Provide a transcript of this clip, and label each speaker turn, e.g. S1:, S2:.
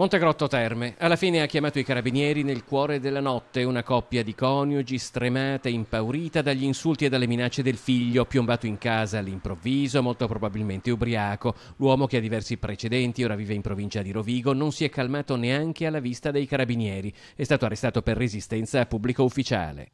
S1: Montegrotto Terme. Alla fine ha chiamato i carabinieri nel cuore della notte, una coppia di coniugi stremata e impaurita dagli insulti e dalle minacce del figlio, piombato in casa all'improvviso, molto probabilmente ubriaco. L'uomo che ha diversi precedenti, ora vive in provincia di Rovigo, non si è calmato neanche alla vista dei carabinieri. È stato arrestato per resistenza a pubblico ufficiale.